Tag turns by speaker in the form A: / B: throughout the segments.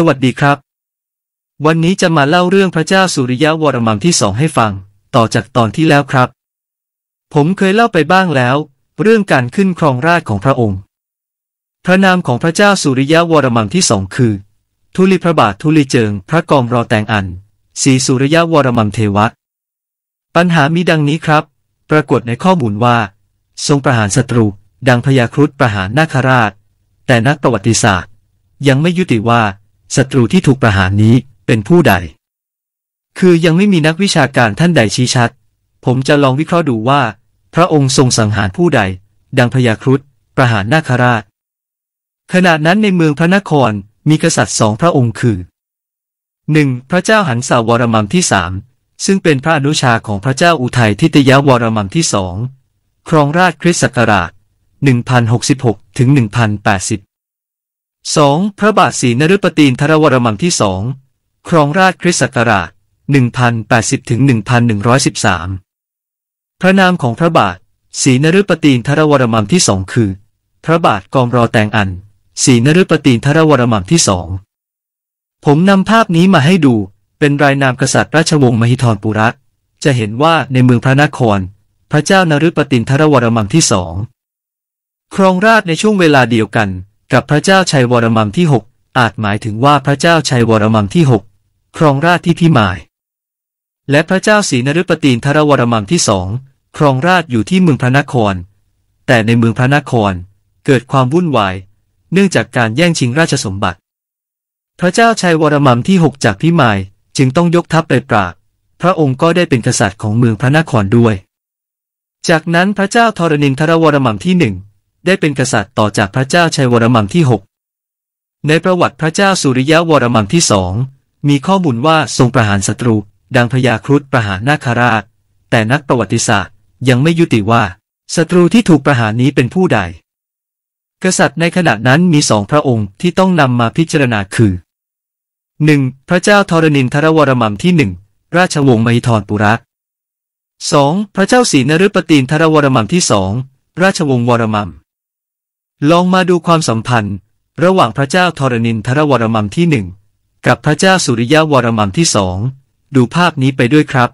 A: สวัสดีครับ วันนี้จะมาเล่าเรื่องพระเจ้าสุริยะวรมังที่สองให้ฟัง ต่อจากตอนที่แล้วครับ ผมเคยเล่าไปบ้างแล้ว เรื่องการขึ้นครองราชของพระองค์ พระนามของพระเจ้าสุริยะวรมังที่สองคือทุลิพระบาททุลิเจิง พระกองรอแตงอัน สีสุริยะวรมังเทวะ ปัญหามีดังนี้ครับ ปรากฏในข้อมูลว่า ทรงประหารศัตรูดังพยาครุฑประหารนาคราช แต่นักประวัติศาสตร์ ยังไม่ยุติว่าศัตรูที่ถูกประหารนี้เป็นผู้ใด คือยังไม่มีนักวิชาการท่านใดชี้ชัด ผมจะลองวิเคราะห์ดูว่า พระองค์ทรงสังหารผู้ใด ดังพยาครุฑประหารนาคราช ขณะนั้นในเมืองพระนคร มีกษัตริย์สองพระองค์คือ 1. พระเจ้าหันสาวรมัมที่สามซึ่งเป็นพระอนุชาของพระเจ้าอุทัยทิตยาวรมัมที่สองครองราชคริสต์ศักราช 1066ถึง1080 2. พระบาทศรีนฤปตีนทรวรมังที่สองครองราชคริสต์ศักราช1080ถึง1113 พระนามของพระบาทศรีนฤปตีนทรวรมังที่สองคือ พระบาทกองรอแตงอันศรีนฤปตีนทรวรมังที่สอง ผมนำภาพนี้มาให้ดู เป็นรายนามกษัตริย์ราชวงศ์มหิธรปุระ จะเห็นว่าในเมืองพระนคร พระเจ้านฤปตินทรวรมังที่สองครองราชในช่วงเวลาเดียวกันกับพระเจ้าชัยวรมังที่ 6 อาจหมายถึงว่าพระเจ้าชัยวรมังที่ 6 ครองราชที่พิมาย และพระเจ้าศรีนฤปตีนทรวรมังที่สองครองราชอยู่ที่เมืองพระนคร แต่ในเมืองพระนคร เกิดความวุ่นวายเนื่องจากการแย่งชิงราชสมบัติ พระเจ้าชัยวรมังที่6จากพิมายจึงต้องยกทัพไปปราบพระองค์ก็ได้เป็นกษัตริย์ของเมืองพระนครด้วย จากนั้นพระเจ้าธรณินทรวรมังที่หนึ่งได้เป็นกษัตริย์ต่อจากพระเจ้าชัยวรมันที่ 6 ในประวัติพระเจ้าสุริยะวรมันที่สองมีข้อมูลว่าทรงประหารศัตรู ดังพญาครุฑประหารนาคาราชแต่นักประวัติศาสตร์ ยังไม่ยุติว่าศัตรูที่ถูกประหารนี้เป็นผู้ใด กษัตริย์ในขณะนั้นมีสองพระองค์ที่ต้องนำมาพิจารณาคือ 1. พระเจ้าธรณินทรวรมัมที่หนึ่งราชวงศ์มหิธรปุรสอ 2. พระเจ้าศรีนฤปตินทรวรมัมที่สองราชวงศ์วรมัมลองมาดูความสัมพันธ์ ระหว่างพระเจ้าธรณินทรวรมัมที่หนึ่งกับพระเจ้าสุริยะวรมัมที่สองดูภาพนี้ไปด้วยครับ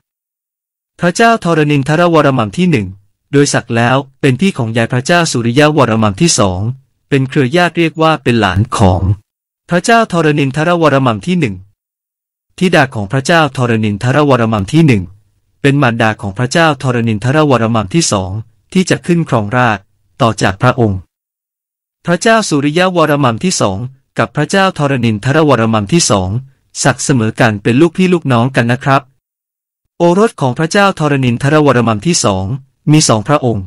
A: พระเจ้าธรณินทรวรมัมที่หนึ่งโดยศักแล้วเป็นพี่ของยายพระเจ้าสุริยะวรมัมที่สองเป็นเครือญาติเรียกว่าเป็นหลานของ พระเจ้าธรณินทรวรมัมที่หนึ่งทิดาของพระเจ้าธรณินทรวรมัมที่หนึ่งเป็นมารดาของพระเจ้าธรณินทรวรมัมที่สองที่จะขึ้นครองราชต่อจากพระองค์พระเจ้าสุริยวรมัมที่สองกับพระเจ้าธรณินทรวรมัมที่สองศักดิ์เสมอกันเป็นลูกพี่ลูกน้องกันนะครับ โอรสของพระเจ้าธรณินทรวรมัมที่สองมีสองพระองค์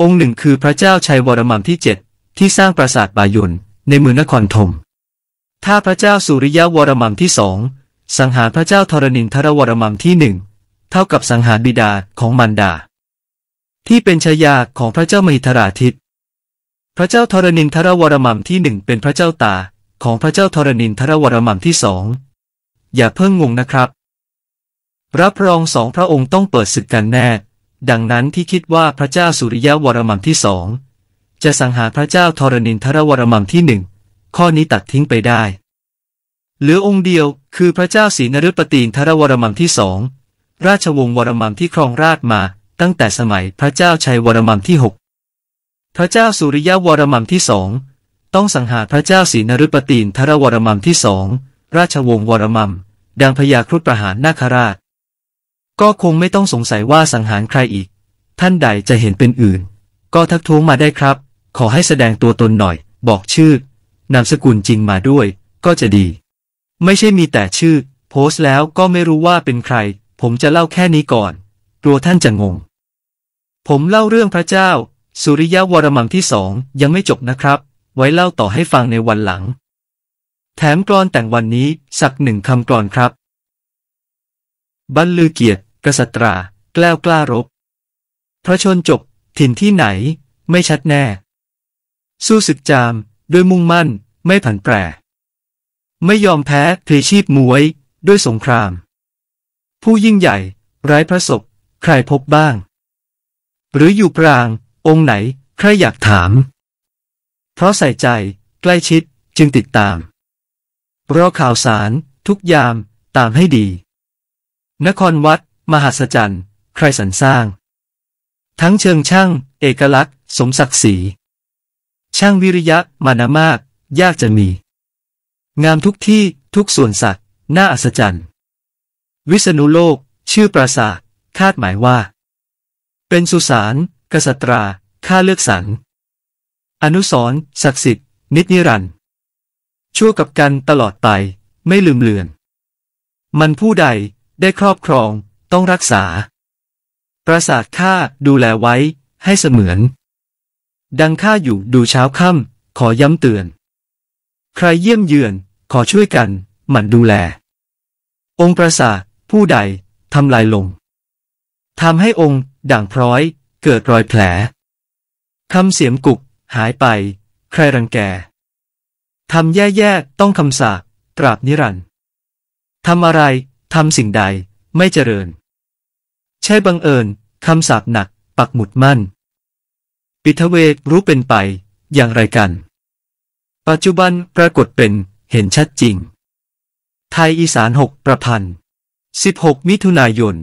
A: องค์หนึ่งคือพระเจ้าชัยวรมัมที่เจ็ดที่สร้างปราสาทบายุนในเมืองนครธมถ้าพระเจ้าสุริยวรมัมที่สองสังหารพระเจ้าธรณินทรวรมัมที่หนึ่งเท่ากับสังหารบิดาของมันดา ที่เป็นชายาของพระเจ้ามหิทราธิตพระเจ้าธรณินทรวรมัมที่หนึ่งเป็นพระเจ้าตา ของพระเจ้าธรณินทรวรมัมที่สองอย่าเพิ่งงงนะครับรับรองสองพระองค์ต้องเปิดศึกกันแน่ ดังนั้นที่คิดว่าพระเจ้าสุริยะวรมัมที่สองจะสังหารพระเจ้าธรณินทรวรมัมที่หนึ่งข้อนี้ตัดทิ้งไปได้เหลือองค์เดียวคือพระเจ้าศรีนฤปตีนทรวรมัมที่สองราชวงศ์วรมัมที่ครองราชมา ตั้งแต่สมัยพระเจ้าชัยวรมัมที่หกพระเจ้าสุริยวรมัมที่สอง ต้องสังหารพระเจ้าศรีนรุปตีนทรวรมัมที่สอง ราชวงศ์วรมัมดังพยาครุฑประหารนาคราช ก็คงไม่ต้องสงสัยว่าสังหารใครอีก ท่านใดจะเห็นเป็นอื่น ก็ทักท้วงมาได้ครับ ขอให้แสดงตัวตนหน่อย บอกชื่อนามสกุลจริงมาด้วย ก็จะดี ไม่ใช่มีแต่ชื่อ โพสต์แล้วก็ไม่รู้ว่าเป็นใคร ผมจะเล่าแค่นี้ก่อนกลัวท่านจะงง ผมเล่าเรื่องพระเจ้าสุริยะวรมังที่สองยังไม่จบนะครับ ไว้เล่าต่อให้ฟังในวันหลัง แถมกรอนแต่งวันนี้สักหนึ่งคำกรอนครับ บัลลือเกียรติกษัตราแกล้วกล้ารบ พระชนจบ ถิ่นที่ไหน ไม่ชัดแน่ สู้ศึกจามด้วยมุ่งมั่น ไม่ผันแปรไม่ยอมแพ้พรีชีพมวย ด้วยสงคราม ผู้ยิ่งใหญ่ไร้พระศพใครพบบ้าง หรืออยู่ปรางองค์ไหนใครอยากถาม เพราะใส่ใจใกล้ชิดจึงติดตาม รอข่าวสาร ทุกยาม ตามให้ดี นครวัด มหัศจรรย์ ใครสรรสร้าง ทั้งเชิงช่าง เอกลักษณ์ สมศักดิ์ศรี ช่างวิริยะมานามาก ยากจะมี งามทุกที่ ทุกส่วนสัตว์น่าอัศจรรย์ วิษณุโลก ชื่อปราสาท คาดหมายว่า เป็นสุสานกษัตรา ข้าเลือกสรรอนุสร ศักดิ์สิทธิ์ นิจนิรันดร์ชั่วกับกันตลอดไป ไม่ลืมเลือน มันผู้ใด ได้ครอบครอง ต้องรักษา ปราสาทข้า ดูแลไว้ ให้เสมือน ดังข้า อยู่ดูเช้าค่ำ ขอย้ำเตือน ใครเยี่ยมเยือน ขอช่วยกันหมั่นดูแล องค์ปราสาท ผู้ใด ทำลายลง ทำให้องค์ด่างพร้อยเกิดรอยแผลคำเสียมกุก หายไป ใครรังแกทำแย่ๆ ต้องคำสาปตราบนิรันดร์ทำอะไร ทำสิ่งใด ไม่เจริญ ใช่บังเอิญคำสาปหนัก ปักหมุดมั่น ปิทเวกรู้เป็นไป อย่างไรกัน ปัจจุบันปรากฏเป็น เห็นชัดจริง ไทยอีสานหกประพันธ์ 16 มิถุนายน 2567